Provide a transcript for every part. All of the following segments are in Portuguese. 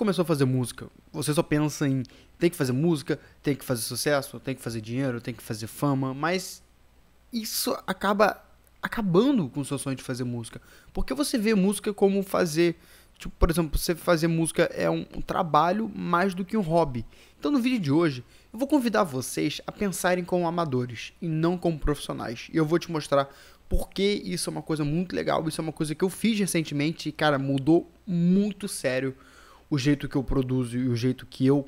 começou a fazer música, você só pensa em tem que fazer música, tem que fazer sucesso, tem que fazer dinheiro, tem que fazer fama, mas isso acaba acabando com o seu sonho de fazer música. Porque você vê música como fazer. Tipo, por exemplo, você fazer música é um, trabalho mais do que um hobby. Então, no vídeo de hoje, eu vou convidar vocês a pensarem como amadores e não como profissionais. E eu vou te mostrar porque isso é uma coisa muito legal, isso é uma coisa que eu fiz recentemente e, cara, mudou muito sério o jeito que eu produzo e o jeito que eu,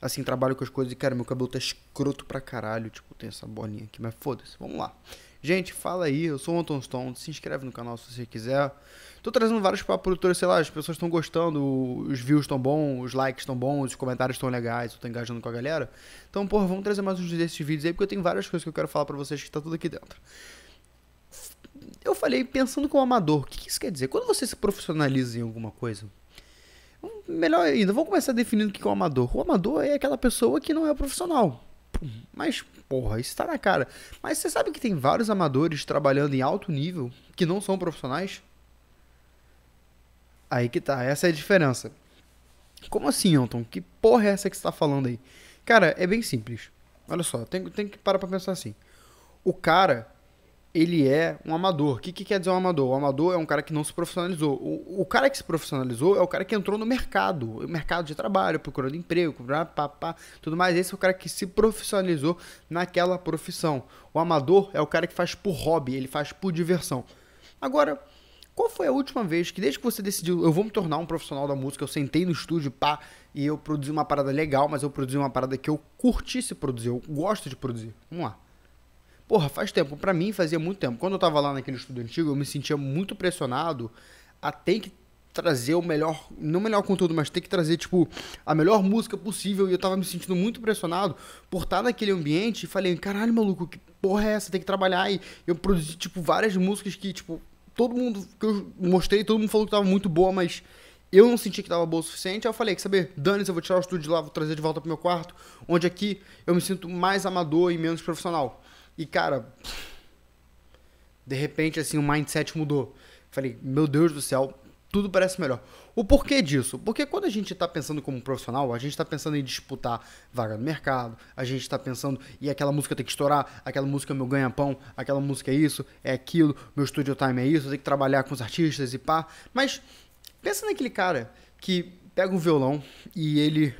assim, trabalho com as coisas. E, cara, meu cabelo tá escroto pra caralho. Tipo, tem essa bolinha aqui, mas foda-se. Vamos lá. Gente, fala aí. Eu sou o Anton Stone. Se inscreve no canal se você quiser. Tô trazendo vários para produtores, sei lá, as pessoas estão gostando, os views estão bons, os likes estão bons, os comentários estão legais, eu tô engajando com a galera. Então, porra, vamos trazer mais uns desses vídeos aí, porque eu tenho várias coisas que eu quero falar para vocês que tá tudo aqui dentro eu falei pensando como amador, o que isso quer dizer? Quando você se profissionaliza em alguma coisa, Melhor ainda, vamos começar definindo o que é o amador. O amador é aquela pessoa que não é profissional. Mas, porra, isso tá na cara. Mas você sabe que tem vários amadores trabalhando em alto nível que não são profissionais? Aí que tá, essa é a diferença. Como assim, Anton? Que porra é essa que você tá falando aí? Cara, é bem simples. Olha só, tem, tem que parar pra pensar assim. O cara, ele é um amador. O que, que quer dizer um amador? O amador é um cara que não se profissionalizou. O, o cara que se profissionalizou é o cara que entrou no mercado, mercado de trabalho, procurando emprego, pá, pá, tudo mais. Esse é o cara que se profissionalizou naquela profissão. O amador é o cara que faz por hobby, ele faz por diversão. Agora, qual foi a última vez que, desde que você decidiu, eu vou me tornar um profissional da música, eu sentei no estúdio, pá, e eu produzi uma parada legal, mas eu produzi uma parada que eu curti se produzir, eu gosto de produzir. Vamos lá. Porra, faz tempo. Para mim fazia muito tempo. Quando eu tava lá naquele estudo antigo, eu me sentia muito pressionado a ter que trazer o melhor, não o melhor conteúdo, mas ter que trazer, tipo, a melhor música possível. E eu tava me sentindo muito pressionado por estar naquele ambiente e falei, caralho, maluco, que porra é essa? Tem que trabalhar. E eu produzi, tipo, várias músicas que, tipo, todo mundo que eu mostrei, todo mundo falou que tava muito boa, mas eu não senti que tava boa o suficiente. Aí eu falei, que saber, dane-se, eu vou tirar o estúdio de lá, vou trazer de volta pro meu quarto, onde aqui eu me sinto mais amador e menos profissional. E, cara, de repente, assim, o mindset mudou. Falei, meu Deus do céu, tudo parece melhor. O porquê disso? Porque quando a gente está pensando como profissional, a gente está pensando em disputar vaga no mercado, a gente está pensando, e aquela música tem que estourar, aquela música é meu ganha-pão, aquela música é isso, é aquilo, meu studio time é isso, eu tenho que trabalhar com os artistas e pá. Mas pensa naquele cara que pega um violão e ele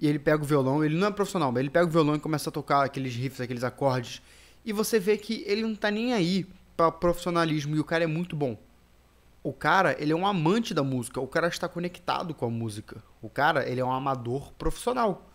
e ele pega o violão, ele não é profissional, mas ele pega o violão e começa a tocar aqueles riffs, aqueles acordes, e você vê que ele não tá nem aí para profissionalismo e o cara é muito bom. O cara, ele é um amante da música, o cara está conectado com a música. O cara, ele é um amador profissional.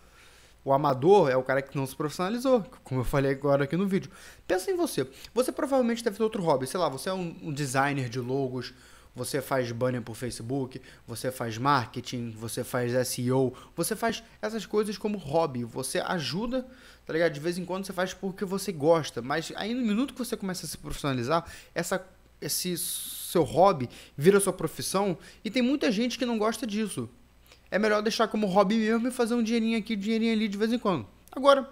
O amador é o cara que não se profissionalizou, como eu falei agora aqui no vídeo. Pensa em você. Você provavelmente deve ter outro hobby, sei lá, você é um, um designer de logos, você faz banner por Facebook, você faz marketing, você faz SEO, você faz essas coisas como hobby, você ajuda, tá ligado? De vez em quando você faz porque você gosta, mas aí no minuto que você começa a se profissionalizar, essa esse seu hobby vira sua profissão e tem muita gente que não gosta disso. É melhor deixar como hobby mesmo e fazer um dinheirinho aqui, dinheirinho ali de vez em quando. Agora,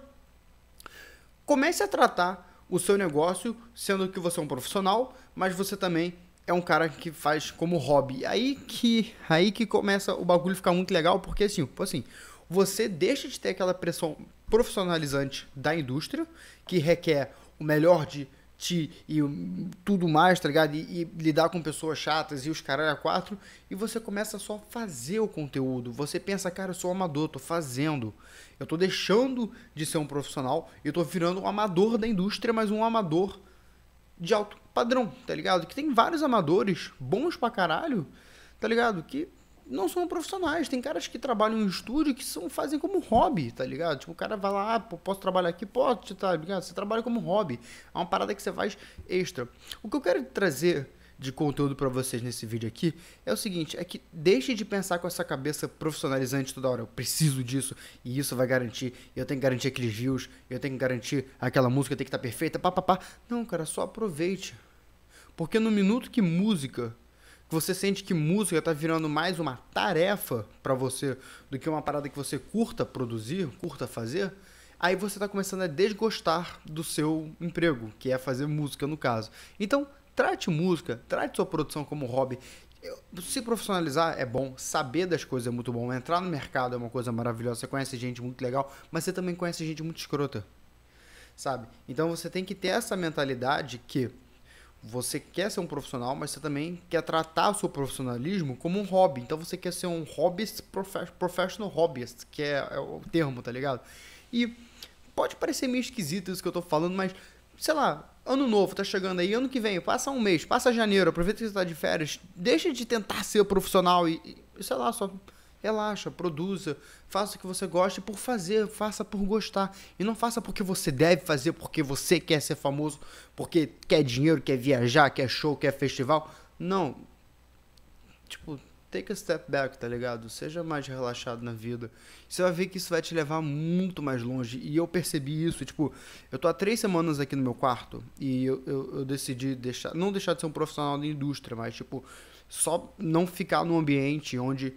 comece a tratar o seu negócio sendo que você é um profissional, mas você também é um cara que faz como hobby. Aí que aí que começa o bagulho ficar muito legal, porque assim, tipo assim, você deixa de ter aquela pressão profissionalizante da indústria, que requer o melhor de ti e tudo mais, tá ligado? E, e lidar com pessoas chatas e os caras a quatro, e você começa só a fazer o conteúdo. Você pensa, cara, eu sou um amador, tô fazendo. Eu tô deixando de ser um profissional, eu tô virando um amador da indústria, mas um amador de alto padrão, tá ligado? Que tem vários amadores bons pra caralho, tá ligado? Que não são profissionais. Tem caras que trabalham em estúdio que são, fazem como hobby, tá ligado? Tipo, o cara vai lá, ah, posso trabalhar aqui? Pode, tá ligado? Você trabalha como hobby. É uma parada que você faz extra. O que eu quero trazer de conteúdo para vocês nesse vídeo aqui é o seguinte, é que deixe de pensar com essa cabeça profissionalizante toda hora, eu preciso disso e isso vai garantir, eu tenho que garantir aqueles views, eu tenho que garantir aquela música tem que estar tá perfeita, pá, pá, pá. Não, cara, só aproveite. Porque no minuto que música, que você sente que música está virando mais uma tarefa para você do que uma parada que você curta produzir, curta fazer, aí você está começando a desgostar do seu emprego, que é fazer música no caso. Então, Trate música, trate sua produção como hobby. Se profissionalizar é bom, saber das coisas é muito bom, entrar no mercado é uma coisa maravilhosa, você conhece gente muito legal, mas você também conhece gente muito escrota. Sabe? Então você tem que ter essa mentalidade que você quer ser um profissional, mas você também quer tratar o seu profissionalismo como um hobby. Então você quer ser um hobbyist, professional hobbyist, que é, é o termo, tá ligado? E pode parecer meio esquisito isso que eu tô falando, mas sei lá, Ano novo tá chegando aí, ano que vem, passa um mês, passa janeiro, aproveita que você tá de férias, deixa de tentar ser profissional e, e sei lá, só relaxa, produza, faça o que você gosta por fazer, faça por gostar. E não faça porque você deve fazer, porque você quer ser famoso, porque quer dinheiro, quer viajar, quer show, quer festival. Não. Tipo, take a step back, tá ligado? Seja mais relaxado na vida. Você vai ver que isso vai te levar muito mais longe. E eu percebi isso, tipo, eu tô há três semanas aqui no meu quarto e eu, eu, eu decidi deixar, não deixar de ser um profissional da indústria, mas, tipo, só não ficar num ambiente onde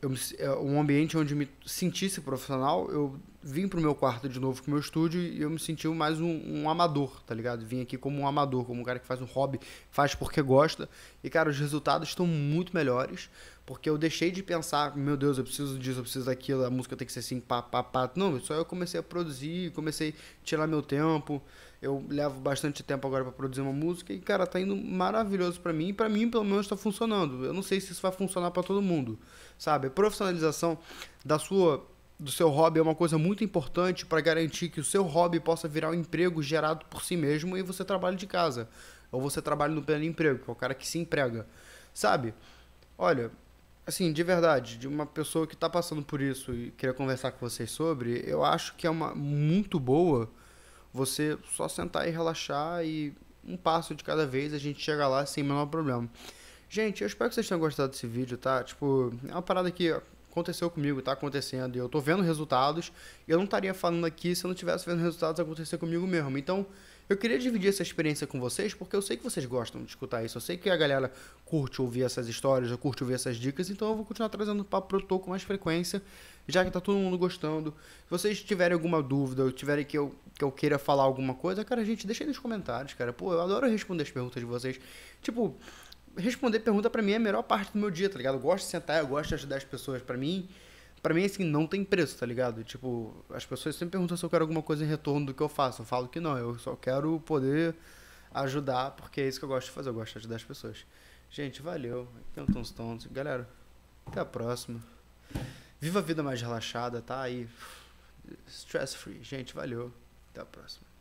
eu me, é, um ambiente onde me sentisse profissional, eu vim pro meu quarto de novo, pro meu estúdio, e eu me senti mais um, um, amador, tá ligado? Vim aqui como um amador, como um cara que faz um hobby, faz porque gosta. E, cara, os resultados estão muito melhores, porque eu deixei de pensar, meu Deus, eu preciso disso, eu preciso daquilo, a música tem que ser assim, pá, pá, pá. Não, só eu comecei a produzir, comecei a tirar meu tempo eu levo bastante tempo agora para produzir uma música e cara tá indo maravilhoso para mim e para mim pelo menos está funcionando eu não sei se isso vai funcionar para todo mundo sabe a profissionalização da sua do seu hobby é uma coisa muito importante para garantir que o seu hobby possa virar um emprego gerado por si mesmo e você trabalhe de casa ou você trabalha no pleno emprego que é o cara que se emprega sabe olha assim de verdade de uma pessoa que está passando por isso e queria conversar com vocês sobre eu acho que é uma muito boa você só sentar e relaxar e um passo de cada vez a gente chega lá sem o menor problema. Gente, eu espero que vocês tenham gostado desse vídeo, tá? Tipo, é uma parada que aconteceu comigo, tá acontecendo, e eu tô vendo resultados, e eu não estaria falando aqui se eu não tivesse vendo resultados acontecer comigo mesmo. Então, eu queria dividir essa experiência com vocês, porque eu sei que vocês gostam de escutar isso. Eu sei que a galera curte ouvir essas histórias, eu curte ouvir essas dicas, então eu vou continuar trazendo papo pro tô com mais frequência, já que tá todo mundo gostando. Se vocês tiverem alguma dúvida, ou tiverem que eu, que eu queira falar alguma coisa, cara, gente, deixa aí nos comentários, cara. Pô, eu adoro responder as perguntas de vocês. Tipo, responder pergunta para mim é a melhor parte do meu dia, tá ligado? Eu gosto de sentar, eu gosto de ajudar as pessoas para mim para mim, assim, não tem preço, tá ligado? Tipo, as pessoas sempre perguntam se eu quero alguma coisa em retorno do que eu faço. Eu falo que não, eu só quero poder ajudar, porque é isso que eu gosto de fazer, eu gosto de ajudar as pessoas. Gente, valeu. Aqui é o Tons Tons. Galera, até a próxima. Viva a vida mais relaxada, tá aí. Stress free. Gente, valeu. Até a próxima.